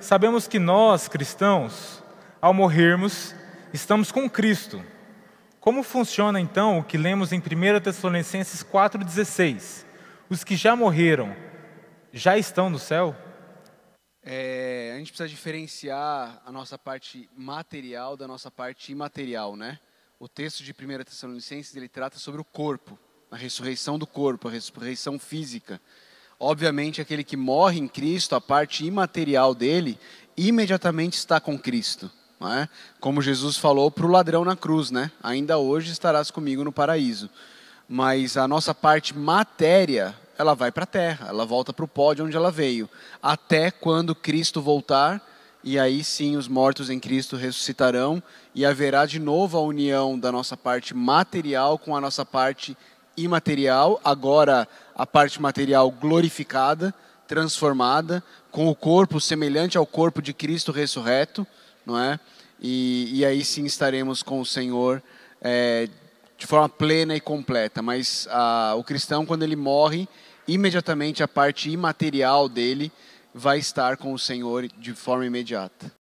Sabemos que nós, cristãos, ao morrermos, estamos com Cristo. Como funciona então o que lemos em 1 Tessalonicenses 4,16? Os que já morreram já estão no céu? É, a gente precisa diferenciar a nossa parte material da nossa parte imaterial, né? O texto de 1 Tessalonicenses ele trata sobre o corpo, a ressurreição do corpo, a ressurreição física. Obviamente, aquele que morre em Cristo, a parte imaterial dele, imediatamente está com Cristo. É? Como Jesus falou para o ladrão na cruz, né? Ainda hoje estarás comigo no paraíso. Mas a nossa parte matéria, ela vai para a terra, ela volta para o pó de onde ela veio, até quando Cristo voltar, e aí sim os mortos em Cristo ressuscitarão e haverá de novo a união da nossa parte material com a nossa parte imaterial, agora a parte material glorificada, transformada, com o corpo semelhante ao corpo de Cristo ressurreto, não é? E, e aí sim estaremos com o Senhor é, de forma plena e completa. Mas a, o cristão, quando ele morre, imediatamente a parte imaterial dele vai estar com o Senhor de forma imediata.